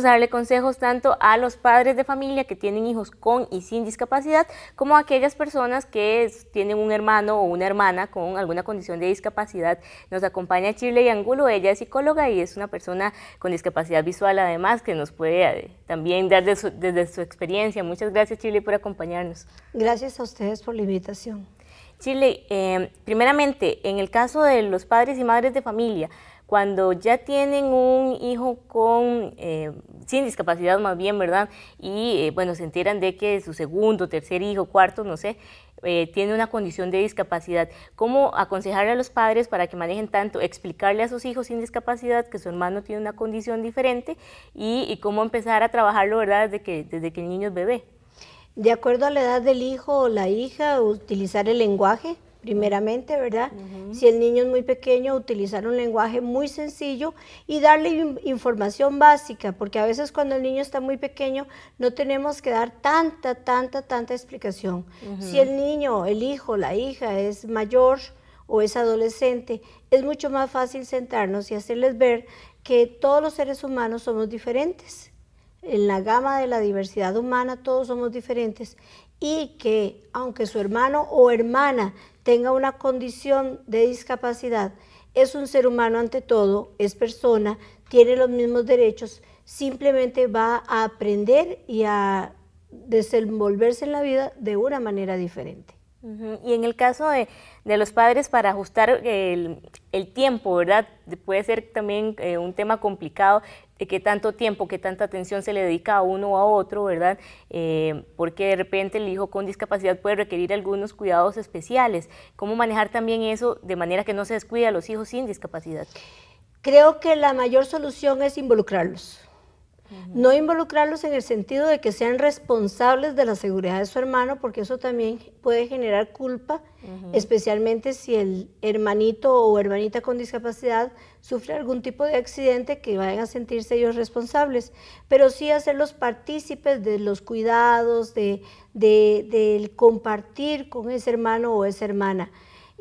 Vamos a darle consejos tanto a los padres de familia que tienen hijos con y sin discapacidad, como a aquellas personas que tienen un hermano o una hermana con alguna condición de discapacidad. Nos acompaña Chile Angulo, ella es psicóloga y es una persona con discapacidad visual además que nos puede eh, también dar desde su experiencia. Muchas gracias Chile por acompañarnos. Gracias a ustedes por la invitación. Chile, eh, primeramente, en el caso de los padres y madres de familia, cuando ya tienen un hijo con, eh, sin discapacidad más bien, ¿verdad? Y eh, bueno, se enteran de que su segundo, tercer hijo, cuarto, no sé, eh, tiene una condición de discapacidad. ¿Cómo aconsejarle a los padres para que manejen tanto, explicarle a sus hijos sin discapacidad que su hermano tiene una condición diferente y, cómo empezar a trabajarlo, ¿verdad? Desde que, desde que el niño es bebé. De acuerdo a la edad del hijo o la hija, utilizar el lenguaje primeramente, ¿verdad? Si el niño es muy pequeño, utilizar un lenguaje muy sencillo y darle información básica, porque a veces cuando el niño está muy pequeño no tenemos que dar tanta, tanta, tanta explicación. Si el niño, el hijo, la hija es mayor o es adolescente, es mucho más fácil sentarnos y hacerles ver que todos los seres humanos somos diferentes en la gama de la diversidad humana todos somos diferentes y que aunque su hermano o hermana tenga una condición de discapacidad, es un ser humano ante todo, es persona, tiene los mismos derechos, simplemente va a aprender y a desenvolverse en la vida de una manera diferente. Y en el caso de, los padres, para ajustar el, tiempo, ¿verdad? Puede ser también eh, un tema complicado de qué tanto tiempo, qué tanta atención se le dedica a uno o a otro, ¿verdad? Eh, porque de repente el hijo con discapacidad puede requerir algunos cuidados especiales. ¿Cómo manejar también eso de manera que no se descuida a los hijos sin discapacidad? Creo que la mayor solución es involucrarlos no involucrarlos en el sentido de que sean responsables de la seguridad de su hermano, porque eso también puede generar culpa, especialmente si el hermanito o hermanita con discapacidad sufre algún tipo de accidente que vayan a sentirse ellos responsables, pero sí hacerlos partícipes de los cuidados, de, del compartir con ese hermano o esa hermana.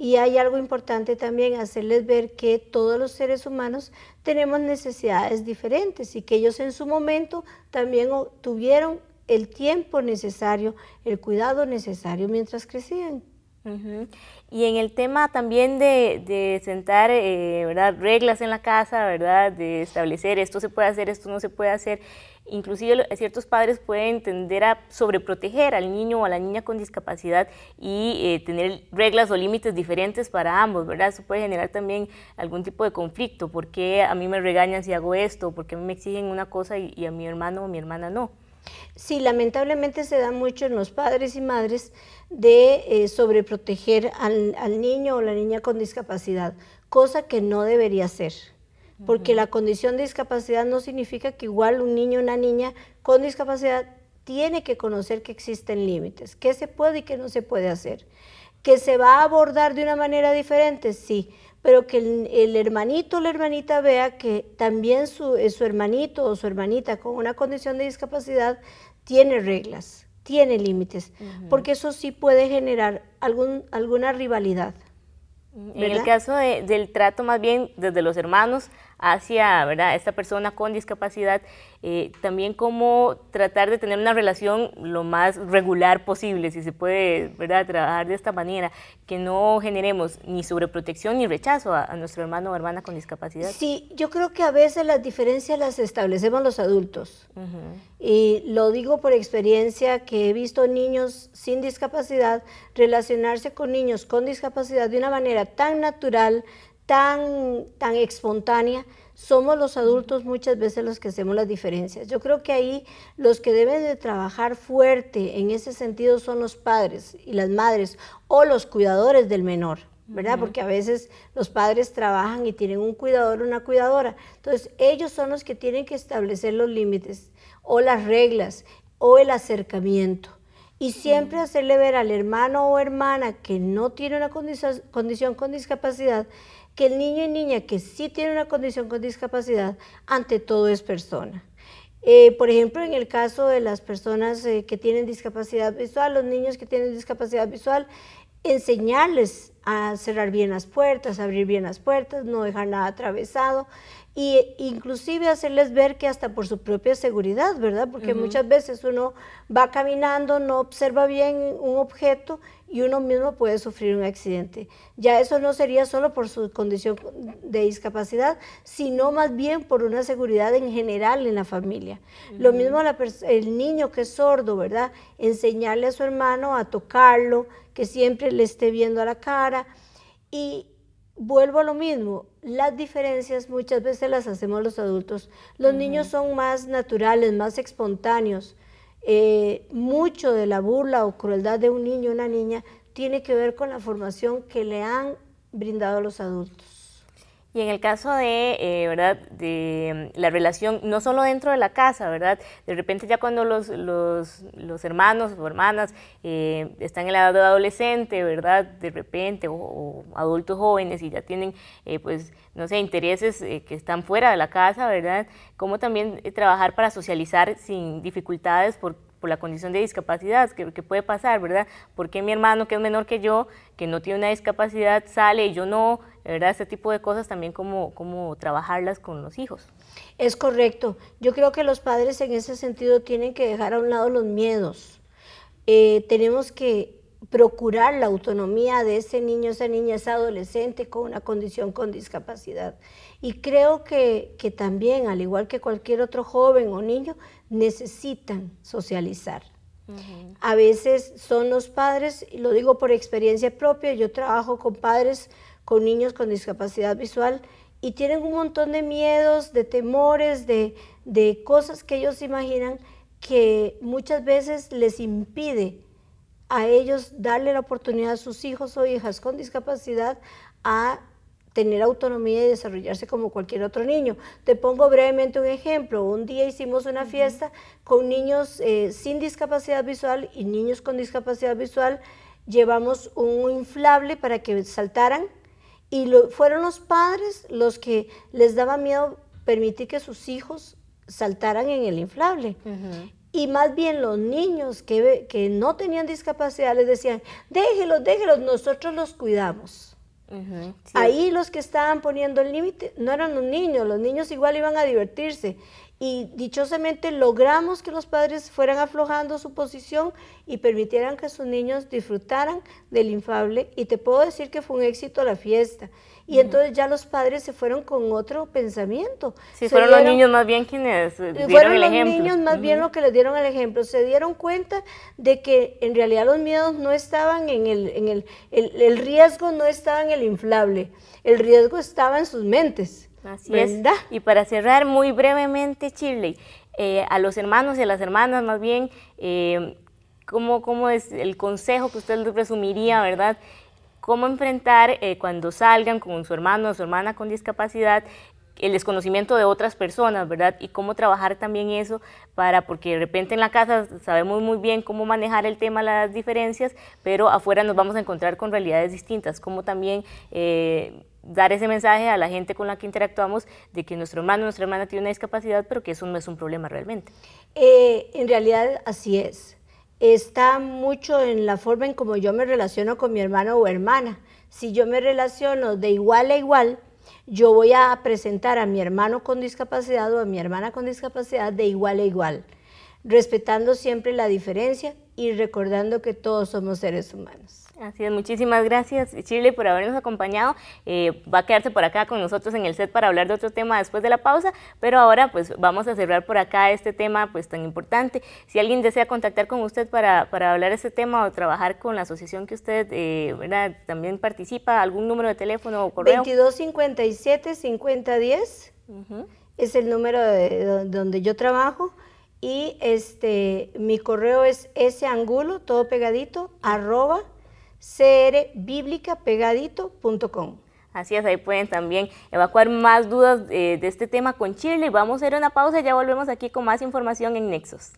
Y hay algo importante también, hacerles ver que todos los seres humanos tenemos necesidades diferentes y que ellos en su momento también tuvieron el tiempo necesario, el cuidado necesario mientras crecían. Y en el tema también de, sentar eh, ¿verdad? reglas en la casa, ¿verdad? de establecer esto se puede hacer, esto no se puede hacer, inclusive ciertos padres pueden tender a sobreproteger al niño o a la niña con discapacidad y eh, tener reglas o límites diferentes para ambos, ¿verdad? Eso puede generar también algún tipo de conflicto, porque a mí me regañan si hago esto? porque a mí me exigen una cosa y a mi hermano o mi hermana no? Sí, lamentablemente se da mucho en los padres y madres de eh, sobreproteger al, niño o la niña con discapacidad, cosa que no debería ser, porque la condición de discapacidad no significa que igual un niño o una niña con discapacidad tiene que conocer que existen límites, qué se puede y qué no se puede hacer. ¿Que se va a abordar de una manera diferente? Sí, pero que el, hermanito o la hermanita vea que también eh, su, hermanito o su hermanita con una condición de discapacidad tiene reglas, tiene límites, porque eso sí puede generar algún, alguna rivalidad. En el caso del trato más bien desde los hermanos hacia ¿verdad? esta persona con discapacidad, eh, también cómo tratar de tener una relación lo más regular posible, si se puede ¿verdad? trabajar de esta manera, que no generemos ni sobreprotección ni rechazo a, nuestro hermano o hermana con discapacidad. Sí, yo creo que a veces las diferencias las establecemos los adultos. Y lo digo por experiencia que he visto niños sin discapacidad relacionarse con niños con discapacidad de una manera tan natural, tan, tan espontánea, somos los adultos muchas veces los que hacemos las diferencias. Yo creo que ahí los que deben de trabajar fuerte en ese sentido son los padres y las madres o los cuidadores del menor. ¿verdad? Porque a veces los padres trabajan y tienen un cuidador, una cuidadora. Entonces, ellos son los que tienen que establecer los límites o las reglas o el acercamiento. Y siempre hacerle ver al hermano o hermana que no tiene una condición con discapacidad que el niño y niña que sí tiene una condición con discapacidad, ante todo es persona. Eh, por ejemplo, en el caso de las personas eh, que tienen discapacidad visual, los niños que tienen discapacidad visual, enseñarles a cerrar bien las puertas, abrir bien las puertas, no dejar nada atravesado e inclusive hacerles ver que hasta por su propia seguridad, ¿verdad? Porque muchas veces uno va caminando, no observa bien un objeto y uno mismo puede sufrir un accidente. Ya eso no sería solo por su condición de discapacidad, sino más bien por una seguridad en general en la familia. Lo mismo el niño que es sordo, ¿verdad? Enseñarle a su hermano a tocarlo, que siempre le esté viendo a la cara. Y vuelvo a lo mismo, las diferencias muchas veces las hacemos los adultos. Los niños son más naturales, más espontáneos. Eh, mucho de la burla o crueldad de un niño o una niña tiene que ver con la formación que le han brindado los adultos. Y en el caso de, eh, ¿verdad? de mm, la relación, no solo dentro de la casa, ¿verdad? De repente ya cuando los, los, los hermanos o hermanas eh, están en la edad de adolescente, ¿verdad? De repente, o, adultos jóvenes y ya tienen, eh, pues, no sé, intereses que están fuera de la casa, ¿verdad? Cómo también trabajar para socializar sin dificultades, porque por la condición de discapacidad que, puede pasar, ¿verdad? Porque mi hermano, que es menor que yo, que no tiene una discapacidad, sale y yo no? ¿Verdad? Este tipo de cosas también como, como trabajarlas con los hijos. Es correcto. Yo creo que los padres en ese sentido tienen que dejar a un lado los miedos. Eh, tenemos que procurar la autonomía de ese niño, esa niña, esa adolescente con una condición con discapacidad. Y creo que, también, al igual que cualquier otro joven o niño, necesitan socializar. A veces son los padres, y lo digo por experiencia propia, yo trabajo con padres con niños con discapacidad visual y tienen un montón de miedos, de temores, de, de cosas que ellos imaginan que muchas veces les impide a ellos darle la oportunidad a sus hijos o hijas con discapacidad a tener autonomía y desarrollarse como cualquier otro niño. Te pongo brevemente un ejemplo. Un día hicimos una fiesta con niños eh, sin discapacidad visual y niños con discapacidad visual. Llevamos un inflable para que saltaran y fueron los padres los que les daba miedo permitir que sus hijos saltaran en el inflable. Y más bien los niños que, que no tenían discapacidad les decían, déjelos, déjelos, nosotros los cuidamos. Ahí los que estaban poniendo el límite no eran los niños, los niños igual iban a divertirse y dichosamente logramos que los padres fueran aflojando su posición y permitieran que sus niños disfrutaran del infable y te puedo decir que fue un éxito la fiesta. Y entonces ya los padres se fueron con otro pensamiento. Sí, fueron los niños más bien quienes eh, dieron fueron los niños más bien los que les dieron el ejemplo. Se dieron cuenta de que en realidad los miedos no estaban en el, en el, el riesgo no estaba en el inflable, el riesgo estaba en sus mentes. Así es. Y para cerrar muy brevemente, Chile eh, a los hermanos y a las hermanas más bien, eh, ¿cómo, es el consejo que usted les resumiría, verdad? ¿Cómo enfrentar eh, cuando salgan con su hermano o su hermana con discapacidad el desconocimiento de otras personas, ¿verdad? Y cómo trabajar también eso para, porque de repente en la casa sabemos muy bien cómo manejar el tema, las diferencias, pero afuera nos vamos a encontrar con realidades distintas, cómo también... Eh, dar ese mensaje a la gente con la que interactuamos de que nuestro hermano, nuestra hermana tiene una discapacidad, pero que eso no es un problema realmente. Eh, en realidad así es. Está mucho en la forma en cómo yo me relaciono con mi hermano o hermana. Si yo me relaciono de igual a igual, yo voy a presentar a mi hermano con discapacidad o a mi hermana con discapacidad de igual a igual, respetando siempre la diferencia y recordando que todos somos seres humanos. Así es, muchísimas gracias Chile por habernos acompañado. Eh, va a quedarse por acá con nosotros en el set para hablar de otro tema después de la pausa, pero ahora pues vamos a cerrar por acá este tema pues tan importante. Si alguien desea contactar con usted para, para hablar de este tema o trabajar con la asociación que usted eh, también participa, algún número de teléfono o correo. 2257-5010 es el número de, donde yo trabajo. Y este, mi correo es sangulo, todo pegadito, arroba crbiblicapegadito.com. Así es, ahí pueden también evacuar más dudas eh, de este tema con Chile. Vamos a hacer una pausa y ya volvemos aquí con más información en Nexos.